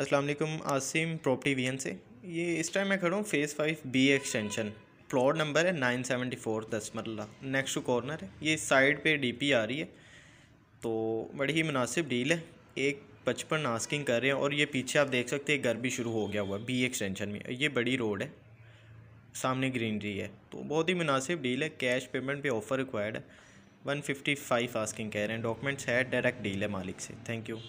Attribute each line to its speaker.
Speaker 1: अस्सलाम वालेकुम Asim property we से ये इस टाइम मैं खड़ा हूँ phase five B extension plot number है नाइन सेवेंटी फोर दस मरला नेक्स्ट कॉर्नर है ये साइड पे डीपी आ रही है तो बड़ी ही मुनासिब डील है एक पचपन आस्किंग कर रहे हैं और ये पीछे आप देख सकते हैं घर भी शुरू हो गया हुआ है बी एक्सटेंशन में ये बड़ी रोड है सामने ग्रीनरी है तो बहुत ही मुनासिब डील है कैश पेमेंट पे ऑफ़र रिक्वायर्ड है वन फिफ्टी फाइव आस्किंग कह रहे हैं डॉक्यूमेंट्स है डायरेक्ट डील है मालिक से थैंक यू